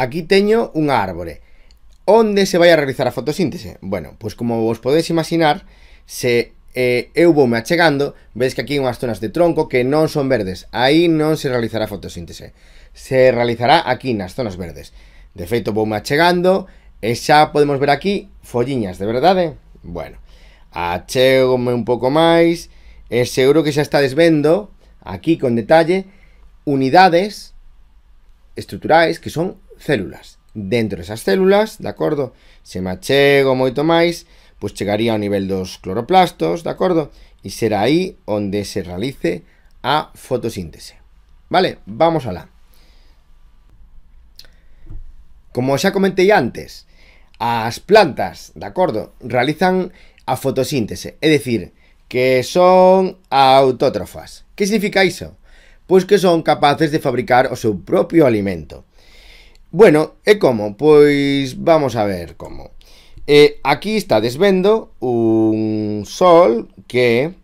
Aquí tengo un árbol. ¿Dónde se vaya a realizar la fotosíntese? Bueno, pues como os podéis imaginar, se eh, me voume achegando, ves que aquí hay unas zonas de tronco que no son verdes. Ahí no se realizará fotosíntese. Se realizará aquí en las zonas verdes. De feito, voume achegando Esa podemos ver aquí folliñas, de verdad? Bueno, achegome un poco más e seguro que ya está viendo aquí con detalle unidades estructurales que son células. Dentro desas células, de acordo, se me achego moito máis, pois chegaría ao nivel dos cloroplastos, de acordo? E será aí onde se realice a fotosíntese. Vale, vamos alá. Como xa comentei antes, as plantas, de acordo, realizan a fotosíntese, é dicir, que son autótrofas. Que significa iso? Pois que son capaces de fabricar o seu propio alimento. Bueno, ¿y e cómo? Pues vamos a ver cómo. E aquí está desvendo un sol que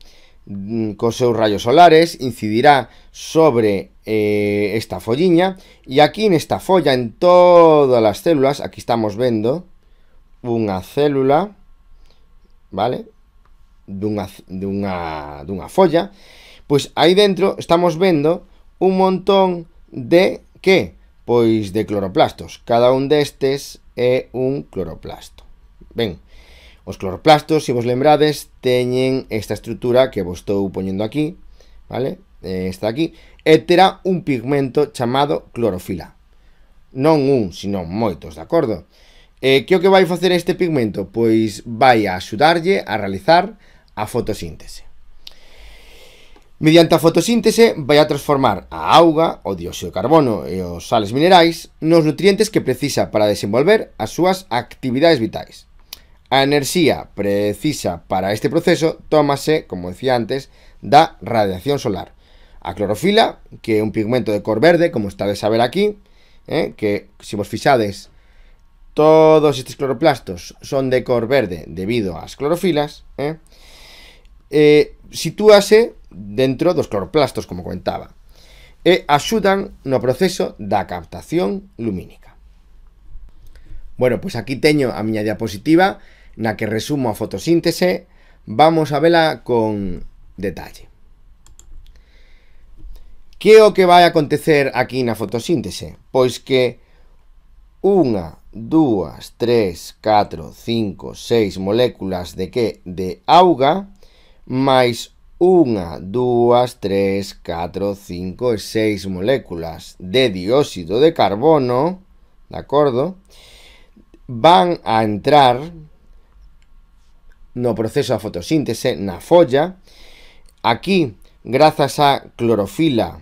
mm, con sus rayos solares incidirá sobre eh, esta folliña Y e aquí en esta folla en todas las células, aquí estamos viendo una célula, vale? De una folla, pues ahí dentro estamos viendo un montón de ¿qué? pois de cloroplastos. Cada un destes é un cloroplasto. Ben, os cloroplastos, se vos lembrades, teñen esta estrutura que vos estou poñendo aquí, vale? Eh, está aquí, e terá un pigmento chamado clorofila. Non un, sino moitos, de acordo? E que o que vai facer este pigmento? Pois vai a axudarlle a realizar a fotosíntese. Mediante a fotosíntese vai a transformar a auga, o dióxido de carbono e os sales minerais nos nutrientes que precisa para desenvolver as súas actividades vitais. A enerxía precisa para este proceso tómase, como decía antes, da radiación solar. A clorofila, que é un pigmento de cor verde, como está de saber aquí, eh, que, se vos fixades, todos estes cloroplastos son de cor verde debido ás clorofilas, eh, eh, sitúase dentro dos cloroplastos, como comentaba, e axudan no proceso da captación lumínica. Bueno, pois aquí teño a miña diapositiva na que resumo a fotosíntese, vamos a vela con detalle. Que o que vai acontecer aquí na fotosíntese? Pois que unha, dúas, tres, catro, cinco, seis moléculas de que? De auga máis unha, dúas, tres, catro, cinco e seis moléculas de dióxido de carbono, de acordo, van a entrar no proceso da fotosíntese na folla. Aquí, grazas a clorofila,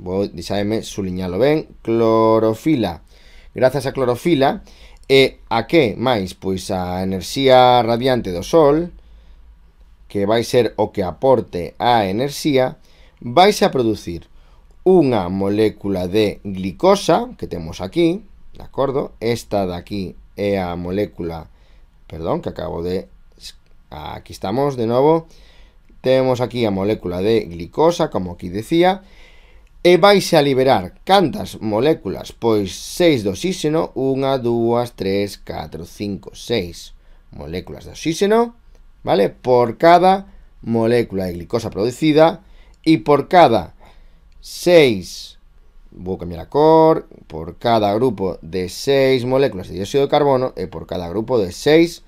vou deixademe suliñalo ben, clorofila, grazas a clorofila, e a que máis? Pois a enerxía radiante do sol, que vai ser o que aporte a enerxía, vais a producir unha molécula de glicosa, que temos aquí, de acordo? Esta de aquí é a molécula, perdón, que acabo de... Aquí estamos de novo. Temos aquí a molécula de glicosa, como aquí decía, E vais a liberar cantas moléculas? Pois seis de oxíxeno, 1, 2, 3, 4, 5, 6 moléculas de oxíxeno ¿vale? Por cada molécula de glicosa producida y por cada 6, voy a cambiar por cada grupo de 6 moléculas de dióxido de carbono y eh, por cada grupo de 6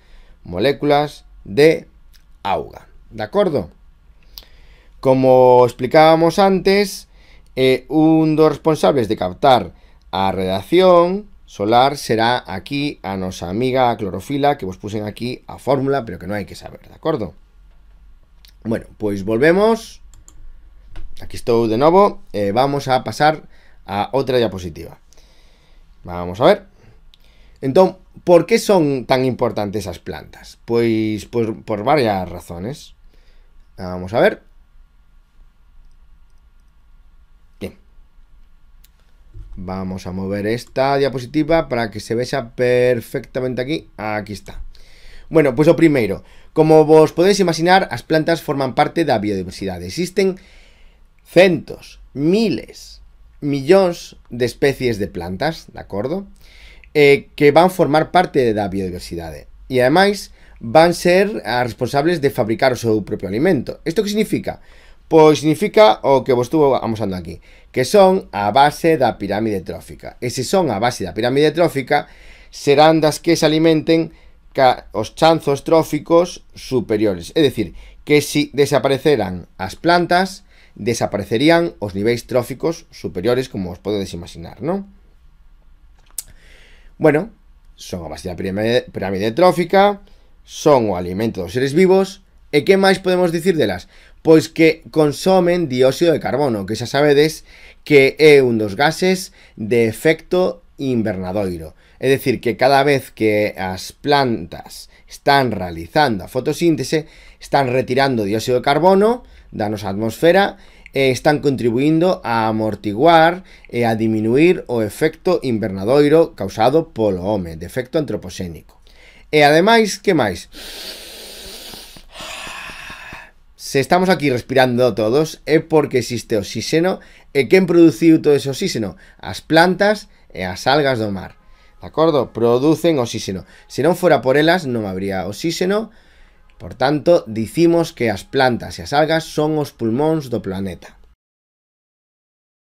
moléculas de agua ¿De acuerdo? Como explicábamos antes, eh, un dos responsables de captar a redacción solar será aquí a nuestra amiga clorofila, que vos puse aquí a fórmula, pero que no hay que saber, de acuerdo Bueno, pues volvemos. Aquí estoy de nuevo e vamos a pasar a otra diapositiva. Vamos a ver. entonces por qué son tan importantes esas plantas? pues por varias razones. Vamos a ver. Vamos a mover esta diapositiva para que se vea perfectamente aquí. Aquí está. Bueno, pues o primeiro, como vos podedes imaginar, as plantas forman parte da biodiversidade. Existen centos, miles, millóns de especies de plantas, de acordo? Eh, que van formar parte da biodiversidade. Y además van ser responsables de fabricar o seu propio alimento. Isto que significa? pois significa o que vos estuvo amosando aquí, que son a base da pirámide trófica. E se son a base da pirámide trófica, serán das que se alimenten ca os chanzos tróficos superiores. É dicir, que se si desapareceran as plantas, desaparecerían os niveis tróficos superiores, como os podedes imaginar, non? Bueno, son a base da pirámide, pirámide trófica, son o alimento dos seres vivos, e que máis podemos dicir delas? pois que consomen dióxido de carbono, que xa sabedes que é un dos gases de efecto invernadoiro. É dicir, que cada vez que as plantas están realizando a fotosíntese, están retirando dióxido de carbono da nosa atmosfera e están contribuindo a amortiguar e a diminuir o efecto invernadoiro causado polo home, de efecto antropoxénico. E ademais, que máis? se estamos aquí respirando todos é porque existe oxíxeno e quen produciu todo ese oxíxeno? As plantas e as algas do mar. De acordo? Producen oxíxeno. Se non fora por elas non habría oxíxeno. Por tanto, dicimos que as plantas e as algas son os pulmóns do planeta.